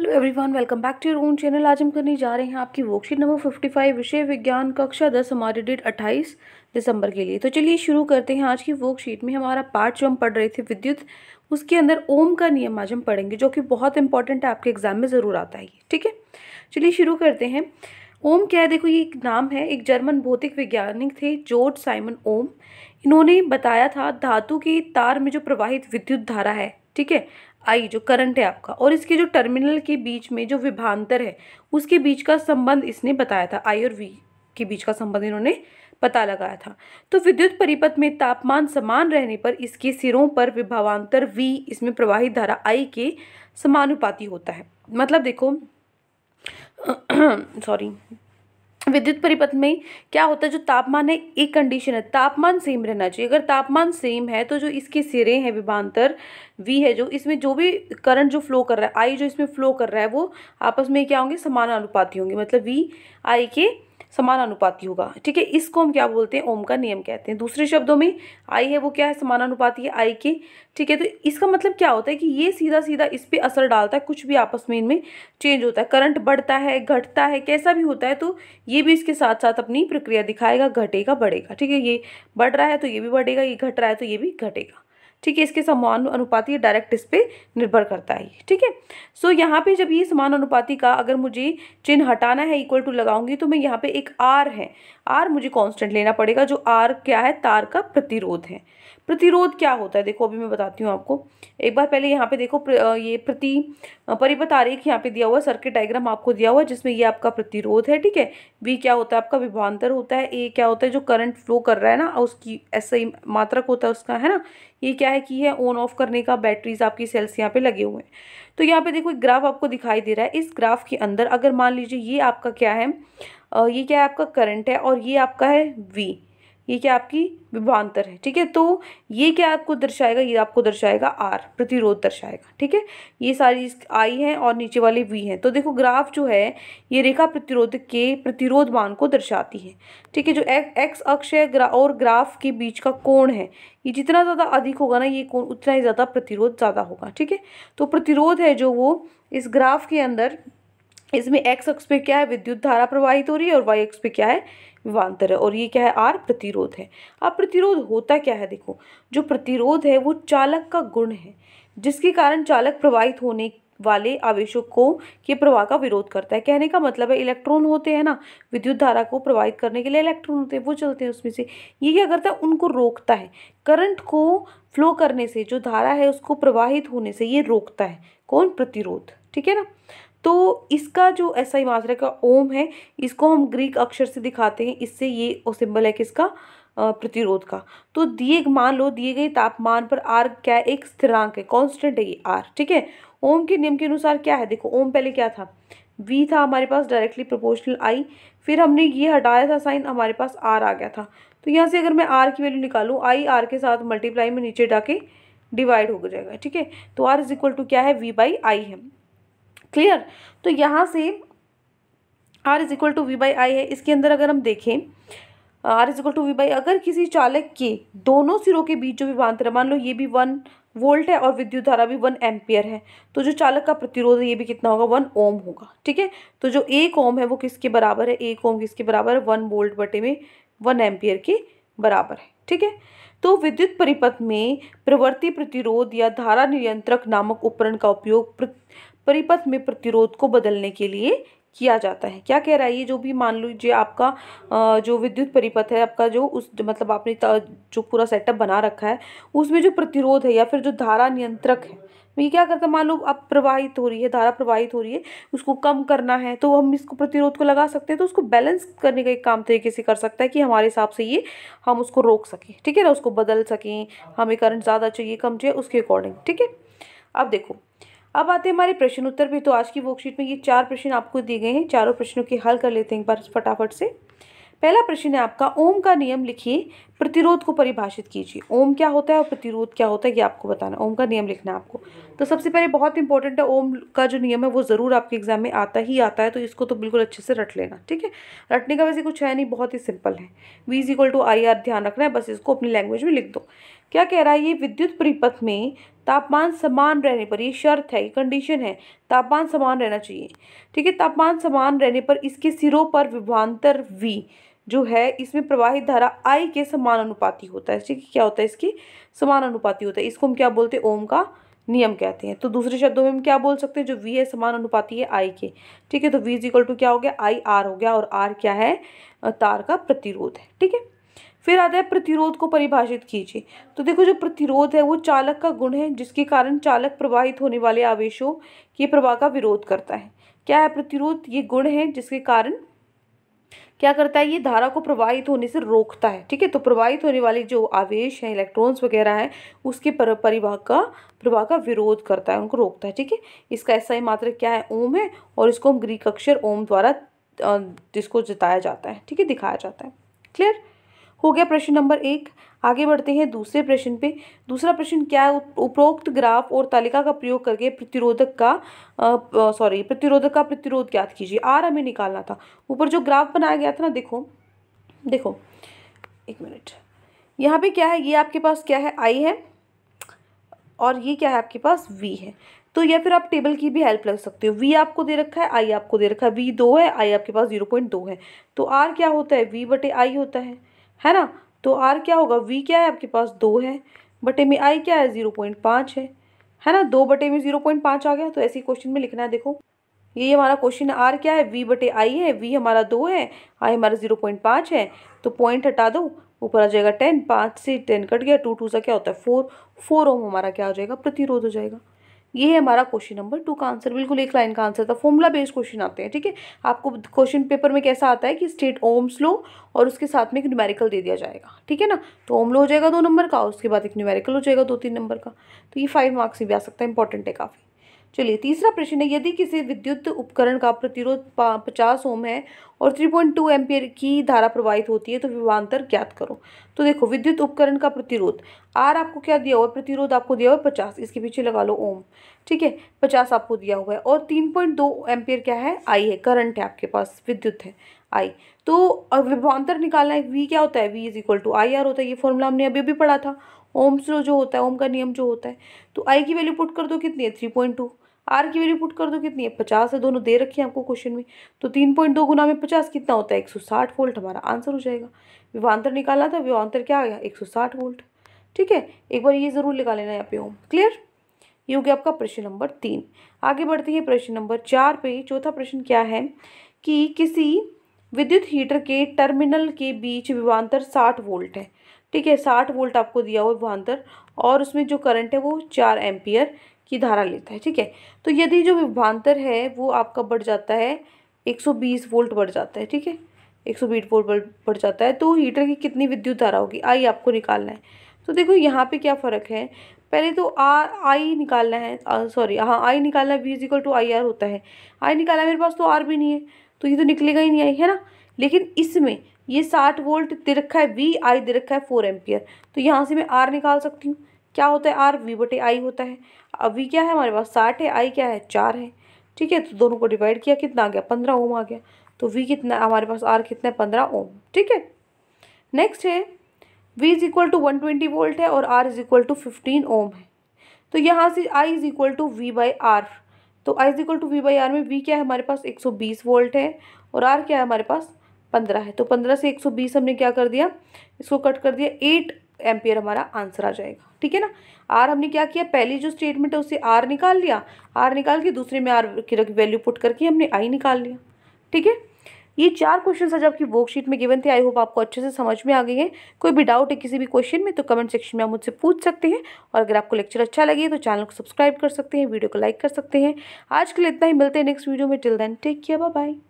Hello everyone welcome back to your own channel आज हम करने जा रहे हैं आपकी वर्कशीट नंबर 55 विषय विज्ञान कक्षा 10 हमारे डेट 28 दिसंबर के लिए तो चलिए शुरू करते हैं आज की वर्कशीट में हमारा पार्ट जो हम पढ़ रहे थे विद्युत उसके अंदर ओम का नियम आज हम पढ़ेंगे जो कि बहुत इंपॉर्टेंट है आपके एग्जाम में ज़रूर आता है ठीक है चलिए शुरू करते हैं ओम क्या है देखो ये एक नाम है एक जर्मन भौतिक वैज्ञानिक थे जोर्ज साइमन ओम इन्होंने बताया था धातु के तार में जो प्रवाहित विद्युत धारा है ठीक है आई जो करंट है आपका और इसके जो टर्मिनल के बीच में जो विभांतर है उसके बीच का संबंध इसने बताया था आई और वी के बीच का संबंध इन्होंने पता लगाया था तो विद्युत परिपथ में तापमान समान रहने पर इसके सिरों पर विभावांतर वी इसमें प्रवाहित धारा आई के समानुपाती होता है मतलब देखो सॉरी विद्युत परिपथ में क्या होता है जो तापमान है एक कंडीशन है तापमान सेम रहना चाहिए अगर तापमान सेम है तो जो इसके सिरे हैं विभांतर वी है जो इसमें जो भी करंट जो फ्लो कर रहा है आई जो इसमें फ्लो कर रहा है वो आपस में क्या होंगे समान अनुपाति होंगे मतलब वी आई के समानानुपाती होगा ठीक है इसको हम क्या बोलते हैं ओम का नियम कहते हैं दूसरे शब्दों में आई है वो क्या है समानानुपाती है आई के ठीक है तो इसका मतलब क्या होता है कि ये सीधा सीधा इस पर असर डालता है कुछ भी आपस में इनमें चेंज होता है करंट बढ़ता है घटता है कैसा भी होता है तो ये भी इसके साथ साथ अपनी प्रक्रिया दिखाएगा घटेगा बढ़ेगा ठीक है ये बढ़ रहा है तो ये भी बढ़ेगा ये घट रहा है तो ये भी घटेगा ठीक है इसके समान अनुपाती डायरेक्ट इस पर निर्भर करता है ठीक है सो यहाँ पे जब ये समान अनुपाति का अगर मुझे चिन्ह हटाना है इक्वल टू लगाऊंगी तो मैं यहाँ पे एक आर है आर मुझे कॉन्स्टेंट लेना पड़ेगा जो आर क्या है तार का प्रतिरोध है प्रतिरोध क्या होता है देखो अभी मैं बताती हूँ आपको एक बार पहले यहाँ पे देखो प्र, ये प्रति परिपथ आरेख यहाँ पे दिया हुआ है सर्किट डायग्राम आपको दिया हुआ है जिसमें ये आपका प्रतिरोध है ठीक है वी क्या होता है आपका विभांतर होता है ए क्या होता है जो करंट फ्लो कर रहा है ना उसकी ऐसा ही मात्रक होता है उसका है ना ये क्या है कि है ऑन ऑफ करने का बैटरीज आपकी सेल्स यहाँ पे लगे हुए हैं तो यहाँ पे देखो एक ग्राफ आपको दिखाई दे रहा है इस ग्राफ के अंदर अगर मान लीजिए ये आपका क्या है ये क्या है आपका करंट है और ये आपका है वी ये क्या आपकी विभांतर है ठीक है तो ये क्या आपको दर्शाएगा ये आपको दर्शाएगा आर प्रतिरोध दर्शाएगा ठीक है ये सारी आई हैं और नीचे वाले वी हैं तो देखो ग्राफ जो है ये रेखा प्रतिरोध के प्रतिरोध मान को दर्शाती है ठीक है जो एक्स अक्ष है ग्रा, और ग्राफ के बीच का कोण है ये जितना ज़्यादा अधिक होगा ना ये कोण उतना ही ज़्यादा प्रतिरोध ज़्यादा होगा ठीक है तो प्रतिरोध है जो वो इस ग्राफ के अंदर इसमें एक्स अक्ष पे क्या है विद्युत धारा प्रवाहित हो रही है और वाई अक्ष पे क्या है विवांतर है और ये क्या है आर प्रतिरोध है अब प्रतिरोध होता क्या है देखो जो प्रतिरोध है वो चालक का गुण है जिसके कारण चालक प्रवाहित होने वाले आवेशों को के प्रवाह का विरोध करता है कहने का मतलब है इलेक्ट्रॉन होते हैं ना विद्युत धारा को प्रवाहित करने के लिए इलेक्ट्रॉन होते हैं वो चलते हैं उसमें से ये क्या करता है उनको रोकता है करंट को फ्लो करने से जो धारा है उसको प्रवाहित होने से ये रोकता है कौन प्रतिरोध ठीक है ना तो इसका जो ऐसा ही मात्रा का ओम है इसको हम ग्रीक अक्षर से दिखाते हैं इससे ये ओ सिंबल है किसका प्रतिरोध का तो दिए मान लो दिए गए तापमान पर आर क्या एक स्थिरांक है कांस्टेंट है ये आर ठीक है ओम के नियम के अनुसार क्या है देखो ओम पहले क्या था वी था हमारे पास डायरेक्टली प्रोपोर्शनल आई फिर हमने ये हटाया था साइन हमारे पास आर आ गया था तो यहाँ से अगर मैं आर की वैल्यू निकालूँ आई आर के साथ मल्टीप्लाई में नीचे डाके डिवाइड हो जाएगा ठीक है तो आर इज इक्वल टू क्या है वी बाई आई है क्लियर तो यहाँ से R is equal to V by I है इसके अंदर अगर हम देखें R is equal to V by अगर किसी चालक के दोनों सिरों के बीच जो विभवांतर है मान लो ये भी वन वोल्ट है और विद्युत धारा भी वन एम्पियर है तो जो चालक का प्रतिरोध है ये भी कितना होगा वन ओम होगा ठीक है तो जो एक ओम है वो किसके बराबर है एक ओम किसके बराबर है वन वोल्ट बटे में वन एम्पियर के बराबर है ठीक है तो विद्युत परिपथ में प्रवृत्ति प्रतिरोध या धारा नियंत्रक नामक उपकरण का उपयोग परिपथ में प्रतिरोध को बदलने के लिए किया जाता है क्या कह रहा है ये जो भी मान लीजिए आपका जो विद्युत परिपथ है आपका जो उस मतलब आपने जो पूरा सेटअप बना रखा है उसमें जो प्रतिरोध है या फिर जो धारा नियंत्रक है तो ये क्या करता है मान लो अब प्रवाहित हो रही है धारा प्रवाहित हो रही है उसको कम करना है तो हम इसको प्रतिरोध को लगा सकते हैं तो उसको बैलेंस करने का एक काम तरीके से कर सकता है कि हमारे हिसाब से ये हम उसको रोक सकें ठीक है ना उसको बदल सकें हमें करंट ज़्यादा चाहिए कम चाहिए उसके अकॉर्डिंग ठीक है अब देखो अब आते हैं हमारे प्रश्न उत्तर पे तो आज की वर्कशीट में ये चार प्रश्न आपको दिए गए हैं चारों प्रश्नों के हल कर लेते हैं एक बार फटाफट से पहला प्रश्न है आपका ओम का नियम लिखिए प्रतिरोध को परिभाषित कीजिए ओम क्या होता है और प्रतिरोध क्या होता है ये आपको बताना ओम का नियम लिखना है आपको तो सबसे पहले बहुत इंपॉर्टेंट है ओम का जो नियम है वो ज़रूर आपके एग्जाम में आता ही आता है तो इसको तो बिल्कुल अच्छे से रट लेना ठीक है रटने का वैसे कुछ है नहीं बहुत ही सिंपल है V is to I R ध्यान रखना है बस इसको अपनी लैंग्वेज में लिख दो क्या कह रहा है ये विद्युत परिपथ में तापमान समान रहने पर ये शर्त है ये कंडीशन है तापमान समान रहना चाहिए ठीक है तापमान समान रहने पर इसके सिरों पर विभवान्तर वी जो है इसमें प्रवाहित धारा आई के समान अनुपाती होता है ठीक है क्या होता है इसकी समान अनुपाती होता है इसको हम क्या बोलते हैं ओम का नियम कहते हैं तो दूसरे शब्दों में हम क्या बोल सकते हैं जो वी है समान अनुपाती है आई के ठीक है तो वी इज इक्वल टू क्या हो गया आई आर हो गया और आर क्या है तार का प्रतिरोध है ठीक है फिर आता है प्रतिरोध को परिभाषित कीजिए तो देखो जो प्रतिरोध है वो चालक का गुण है जिसके कारण चालक प्रवाहित होने वाले आवेशों के प्रवाह का विरोध करता है क्या है प्रतिरोध ये गुण है जिसके कारण क्या करता है ये धारा को प्रवाहित होने से रोकता है ठीक है तो प्रवाहित होने वाले जो आवेश हैं इलेक्ट्रॉन्स वगैरह हैं उसके पर परिवाह का प्रवाह का विरोध करता है उनको रोकता है ठीक है इसका ऐसा ही मात्र क्या है ओम है और इसको हम ग्रीक अक्षर ओम द्वारा जिसको जताया जाता है ठीक है दिखाया जाता है क्लियर हो गया प्रश्न नंबर एक आगे बढ़ते हैं दूसरे प्रश्न पे दूसरा प्रश्न क्या है उपरोक्त ग्राफ और तालिका का प्रयोग करके प्रतिरोधक का सॉरी प्रतिरोधक का प्रतिरोध ज्ञात कीजिए आर हमें निकालना था ऊपर जो ग्राफ बनाया गया था ना देखो देखो एक मिनट यहाँ पे क्या है ये आपके पास क्या है आई है और ये क्या है आपके पास वी है तो या फिर आप टेबल की भी हेल्प लग सकते हो वी आपको दे रखा है आई आपको दे रखा है वी दो है आई आपके पास जीरो पॉइंट दो है तो आर क्या होता है वी बटे आई होता है है ना तो आर क्या होगा वी क्या है आपके पास दो है बटे में आई क्या है ज़ीरो पॉइंट पाँच है है ना दो बटे में ज़ीरो पॉइंट पाँच आ गया तो ऐसे क्वेश्चन में लिखना है देखो ये हमारा क्वेश्चन आर क्या है वी बटे आई है वी हमारा दो है आई हमारा ज़ीरो पॉइंट पाँच है तो पॉइंट हटा दो ऊपर आ जाएगा टेन पाँच से टेन कट गया टू टू सा क्या होता है फोर फोर ओम हमारा क्या हो जाएगा प्रतिरोध हो जाएगा ये है हमारा क्वेश्चन नंबर टू का आंसर बिल्कुल एक लाइन का आंसर था फॉर्मूला बेस्ड क्वेश्चन आते हैं ठीक है ठीके? आपको क्वेश्चन पेपर में कैसा आता है कि स्टेट ओम्स लो और उसके साथ में एक न्यूमेरिकल दे दिया जाएगा ठीक है ना तो ओम लो हो जाएगा दो नंबर का उसके बाद एक न्यूमेरिकल हो जाएगा दो तीन नंबर का तो ये फाइव मार्क्स भी आ सकता है इंपॉर्टेंट है काफ़ी चलिए तीसरा प्रश्न है यदि किसी विद्युत उपकरण का प्रतिरोध पचास ओम है और थ्री पॉइंट टू एम्पियर की धारा प्रवाहित होती है तो विवान्तर ज्ञात करो तो देखो विद्युत उपकरण का प्रतिरोध आर आपको क्या दिया हुआ है प्रतिरोध आपको दिया हुआ है पचास इसके पीछे लगा लो ओम ठीक है पचास आपको दिया हुआ है और तीन पॉइंट दो एम्पियर क्या है आई है करंट है आपके पास विद्युत है आई तो विभांतर निकालना है वी क्या होता है V is equal to I R होता है ये फॉर्मूला हमने अभी अभी पढ़ा था ओम स्लो जो होता है ओम का नियम जो होता है तो आई की वैल्यू पुट कर दो कितनी है थ्री पॉइंट टू आर की वैल्यू पुट कर दो कितनी है पचास है दोनों दे रखी है आपको क्वेश्चन में तो तीन पॉइंट दो गुना में पचास कितना होता है एक सौ साठ वोल्ट हमारा आंसर हो जाएगा विवांतर निकालना था विवान्तर क्या आ गया एक सौ साठ वोल्ट ठीक है एक बार ये ज़रूर निकाल लेना यहाँ पे ओम क्लियर ये हो गया आपका प्रश्न नंबर तीन आगे बढ़ते हैं प्रश्न नंबर चार पे चौथा प्रश्न क्या है कि किसी विद्युत हीटर के टर्मिनल के बीच विवान्तर साठ वोल्ट है ठीक है साठ वोल्ट आपको दिया हुआ विभांतर और उसमें जो करंट है वो चार एम्पियर की धारा लेता है ठीक है तो यदि जो विभांतर है वो आपका बढ़ जाता है एक सौ बीस वोल्ट बढ़ जाता है ठीक है एक सौ बीस वोल्ट बढ़ जाता है तो हीटर की कितनी विद्युत धारा होगी आई आपको निकालना है तो देखो यहाँ पे क्या फ़र्क है पहले तो आर आई निकालना है सॉरी हाँ आई निकालना है इजिकल टू आई आर होता है आई निकालना है मेरे पास तो आर भी नहीं है तो ये तो निकलेगा ही नहीं आई है ना लेकिन इसमें ये साठ वोल्ट दे रखा है वी आई दे रखा है फोर एम्पियर तो यहाँ से मैं आर निकाल सकती हूँ क्या होता है आर वी बटे आई होता है अब वी क्या है हमारे पास साठ है आई क्या है चार है ठीक है तो दोनों को डिवाइड किया कितना आ गया पंद्रह ओम आ गया तो वी कितना हमारे पास आर कितना है पंद्रह ओम ठीक है नेक्स्ट है V is equal to one twenty volt है और R is equal to fifteen ohm है तो यहाँ से I is equal to V by R तो I is equal to V by R में वी क्या है हमारे पास एक सौ बीस वोल्ट है और आर क्या है हमारे पास पंद्रह है तो पंद्रह से एक सौ बीस हमने क्या कर दिया इसको कट कर दिया एट एम्पियर हमारा आंसर आ जाएगा ठीक है ना आर हमने क्या किया पहली जो स्टेटमेंट है उसे आर निकाल लिया आर निकाल के दूसरे में आर की वैल्यू पुट करके हमने आई निकाल लिया ठीक है ये चार क्वेश्चन आज आपकी वर्कशीट में गिवन थे आई होप आपको अच्छे से समझ में आ गए हैं कोई भी डाउट है किसी भी क्वेश्चन में तो कमेंट सेक्शन में आप मुझसे पूछ सकते हैं और अगर आपको लेक्चर अच्छा लगे तो चैनल को सब्सक्राइब कर सकते हैं वीडियो को लाइक कर सकते हैं आज के लिए इतना ही मिलते हैं नेक्स्ट वीडियो में till then take care bye